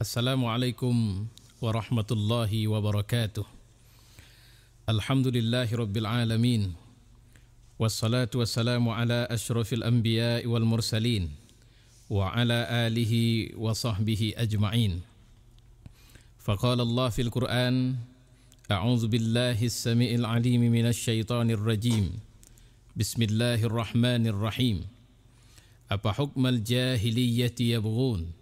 السلام عليكم ورحمة الله وبركاته الحمد لله رب العالمين والصلاة والسلام على أشرف الأنبياء والمرسلين وعلى آله وصحبه أجمعين فقال الله في القرآن أعوذ بالله السميع العليم من الشيطان الرجيم بسم الله الرحمن الرحيم أفحكم الجاهلية يبغون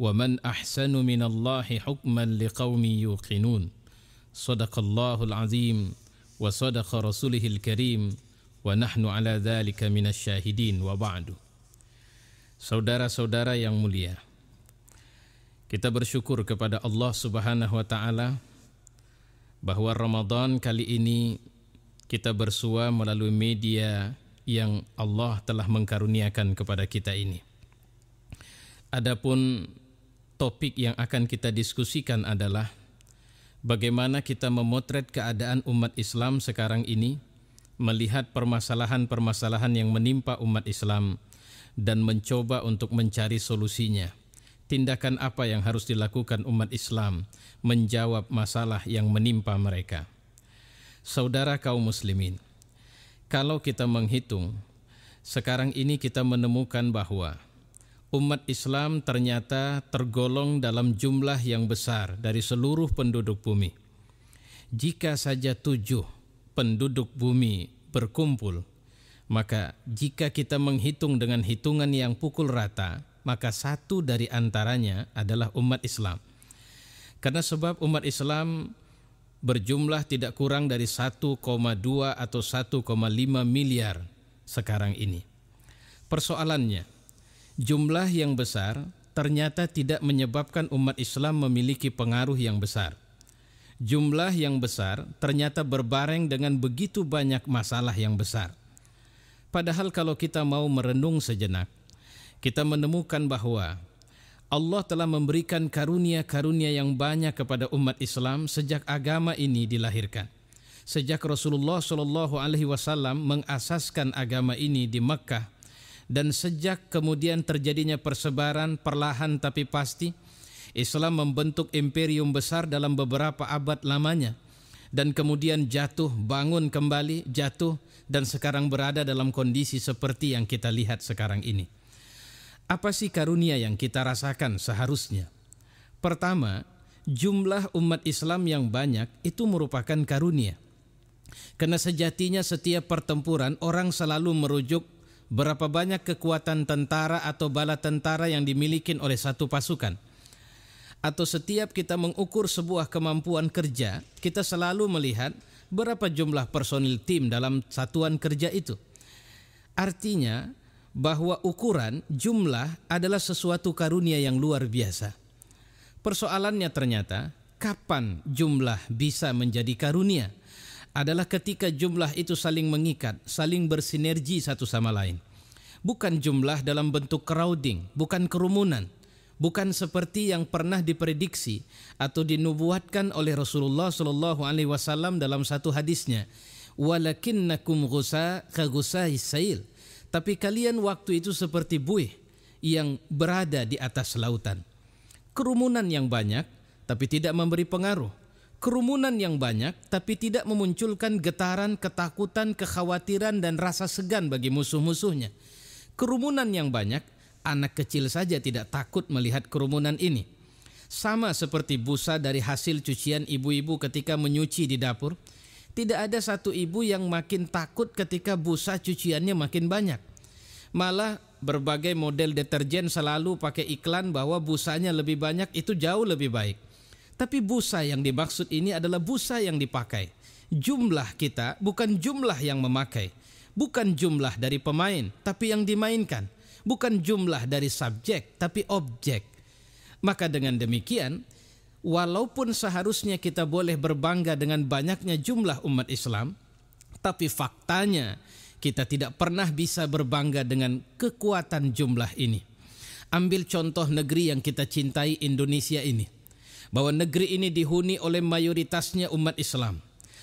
ومن أحسن من الله حكما لقوم يوقنون صدق الله العظيم وصدق رسوله الكريم ونحن على ذلك من الشاهدين وبعد Saudara-saudara yang mulia, kita bersyukur kepada Allah Subhanahu wa taala bahwa Ramadan kali ini kita bersua melalui media yang Allah telah mengkaruniakan kepada kita ini. Adapun topik yang akan kita diskusikan adalah bagaimana kita memotret keadaan umat Islam sekarang ini, melihat permasalahan-permasalahan yang menimpa umat Islam, dan mencoba untuk mencari solusinya. Tindakan apa yang harus dilakukan umat Islam menjawab masalah yang menimpa mereka? Saudara kaum muslimin, kalau kita menghitung, sekarang ini kita menemukan bahwa umat Islam ternyata tergolong dalam jumlah yang besar dari seluruh penduduk bumi. Jika saja tujuh penduduk bumi berkumpul, maka jika kita menghitung dengan hitungan yang pukul rata, maka satu dari antaranya adalah umat Islam. Karena sebab umat Islam berjumlah tidak kurang dari 1,2 atau 1,5 miliar sekarang ini. Persoalannya, Jumlah yang besar ternyata tidak menyebabkan umat Islam memiliki pengaruh yang besar. Jumlah yang besar ternyata berbareng dengan begitu banyak masalah yang besar. Padahal kalau kita mau merenung sejenak, kita menemukan bahwa Allah telah memberikan karunia-karunia yang banyak kepada umat Islam sejak agama ini dilahirkan. Sejak Rasulullah Shallallahu Alaihi Wasallam mengasaskan agama ini di Mekah dan sejak kemudian terjadinya persebaran perlahan tapi pasti Islam membentuk imperium besar dalam beberapa abad lamanya dan kemudian jatuh bangun kembali jatuh dan sekarang berada dalam kondisi seperti yang kita lihat sekarang ini apa sih karunia yang kita rasakan seharusnya pertama jumlah umat Islam yang banyak itu merupakan karunia karena sejatinya setiap pertempuran orang selalu merujuk berapa banyak kekuatan tentara atau bala tentara yang dimiliki oleh satu pasukan. Atau setiap kita mengukur sebuah kemampuan kerja, kita selalu melihat berapa jumlah personil tim dalam satuan kerja itu. Artinya bahwa ukuran jumlah adalah sesuatu karunia yang luar biasa. Persoalannya ternyata kapan jumlah bisa menjadi karunia? adalah ketika jumlah itu saling mengikat, saling bersinergi satu sama lain. Bukan jumlah dalam bentuk crowding, bukan kerumunan, bukan seperti yang pernah diprediksi atau dinubuatkan oleh Rasulullah Shallallahu Alaihi Wasallam dalam satu hadisnya. Walakinnakum ghusa kaghusai sail. Tapi kalian waktu itu seperti buih yang berada di atas lautan. Kerumunan yang banyak tapi tidak memberi pengaruh kerumunan yang banyak tapi tidak memunculkan getaran, ketakutan, kekhawatiran dan rasa segan bagi musuh-musuhnya. Kerumunan yang banyak, anak kecil saja tidak takut melihat kerumunan ini. Sama seperti busa dari hasil cucian ibu-ibu ketika menyuci di dapur, tidak ada satu ibu yang makin takut ketika busa cuciannya makin banyak. Malah berbagai model deterjen selalu pakai iklan bahwa busanya lebih banyak itu jauh lebih baik tapi busa yang dimaksud ini adalah busa yang dipakai. Jumlah kita bukan jumlah yang memakai, bukan jumlah dari pemain, tapi yang dimainkan, bukan jumlah dari subjek, tapi objek. Maka dengan demikian, walaupun seharusnya kita boleh berbangga dengan banyaknya jumlah umat Islam, tapi faktanya kita tidak pernah bisa berbangga dengan kekuatan jumlah ini. Ambil contoh negeri yang kita cintai Indonesia ini bahwa negeri ini dihuni oleh mayoritasnya umat Islam.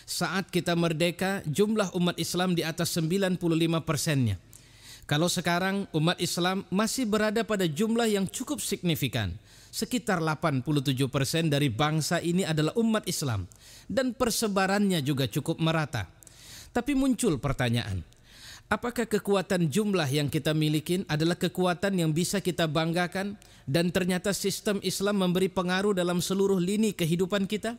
Saat kita merdeka, jumlah umat Islam di atas 95 persennya. Kalau sekarang umat Islam masih berada pada jumlah yang cukup signifikan. Sekitar 87 persen dari bangsa ini adalah umat Islam. Dan persebarannya juga cukup merata. Tapi muncul pertanyaan, Apakah kekuatan jumlah yang kita miliki adalah kekuatan yang bisa kita banggakan dan ternyata sistem Islam memberi pengaruh dalam seluruh lini kehidupan kita?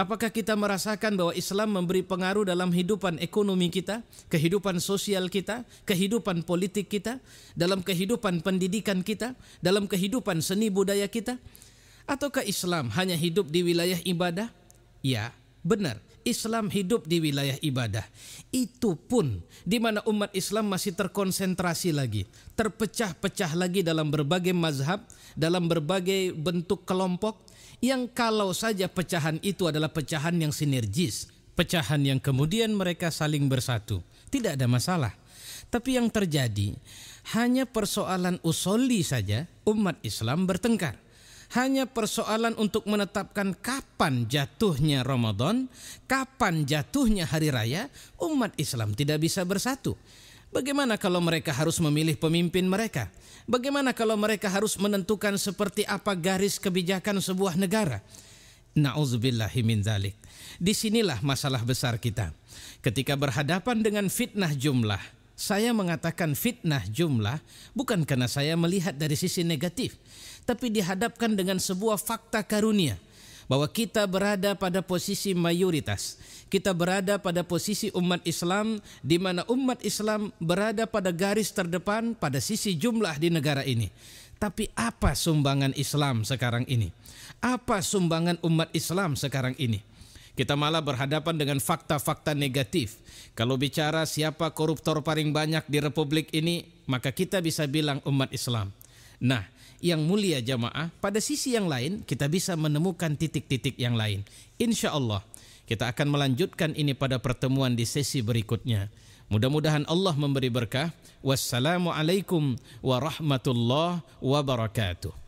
Apakah kita merasakan bahwa Islam memberi pengaruh dalam kehidupan ekonomi kita, kehidupan sosial kita, kehidupan politik kita, dalam kehidupan pendidikan kita, dalam kehidupan seni budaya kita? Ataukah Islam hanya hidup di wilayah ibadah? Ya, benar Islam hidup di wilayah ibadah. Itu pun di mana umat Islam masih terkonsentrasi lagi, terpecah-pecah lagi dalam berbagai mazhab, dalam berbagai bentuk kelompok yang kalau saja pecahan itu adalah pecahan yang sinergis, pecahan yang kemudian mereka saling bersatu, tidak ada masalah. Tapi yang terjadi hanya persoalan usoli saja umat Islam bertengkar hanya persoalan untuk menetapkan kapan jatuhnya Ramadan, kapan jatuhnya hari raya, umat Islam tidak bisa bersatu. Bagaimana kalau mereka harus memilih pemimpin mereka? Bagaimana kalau mereka harus menentukan seperti apa garis kebijakan sebuah negara? Nauzubillahi min dzalik. Disinilah masalah besar kita. Ketika berhadapan dengan fitnah jumlah, saya mengatakan fitnah jumlah bukan karena saya melihat dari sisi negatif tapi dihadapkan dengan sebuah fakta karunia bahwa kita berada pada posisi mayoritas. Kita berada pada posisi umat Islam di mana umat Islam berada pada garis terdepan pada sisi jumlah di negara ini. Tapi apa sumbangan Islam sekarang ini? Apa sumbangan umat Islam sekarang ini? Kita malah berhadapan dengan fakta-fakta negatif. Kalau bicara siapa koruptor paling banyak di republik ini, maka kita bisa bilang umat Islam. Nah, yang mulia jamaah, pada sisi yang lain kita bisa menemukan titik-titik yang lain. Insya Allah kita akan melanjutkan ini pada pertemuan di sesi berikutnya. Mudah-mudahan Allah memberi berkah. Wassalamualaikum warahmatullahi wabarakatuh.